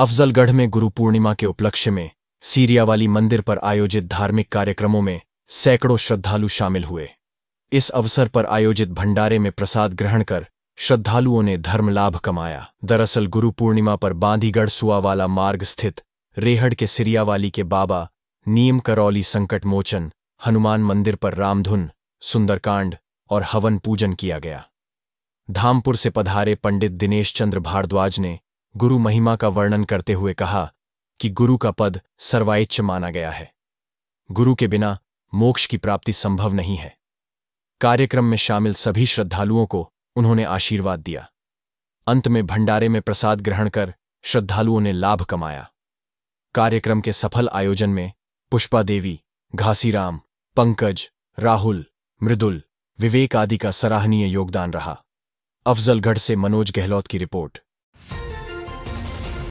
अफजलगढ़ में गुरु पूर्णिमा के उपलक्ष्य में सीरिया वाली मंदिर पर आयोजित धार्मिक कार्यक्रमों में सैकड़ों श्रद्धालु शामिल हुए इस अवसर पर आयोजित भंडारे में प्रसाद ग्रहण कर श्रद्धालुओं ने धर्म लाभ कमाया दरअसल गुरु पूर्णिमा पर बांधीगढ़ सुआवाला मार्ग स्थित रेहड़ के सिरियावाली के बाबा नीम करौली संकट मोचन हनुमान मंदिर पर रामधुन सुंदरकांड और हवन पूजन किया गया धामपुर से पधारे पंडित दिनेश चंद्र भारद्वाज ने गुरु महिमा का वर्णन करते हुए कहा कि गुरु का पद सर्वाइच्च माना गया है गुरु के बिना मोक्ष की प्राप्ति संभव नहीं है कार्यक्रम में शामिल सभी श्रद्धालुओं को उन्होंने आशीर्वाद दिया अंत में भंडारे में प्रसाद ग्रहण कर श्रद्धालुओं ने लाभ कमाया कार्यक्रम के सफल आयोजन में पुष्पा देवी घासीराम पंकज राहुल मृदुल विवेक आदि का सराहनीय योगदान रहा अफजलगढ़ से मनोज गहलोत की रिपोर्ट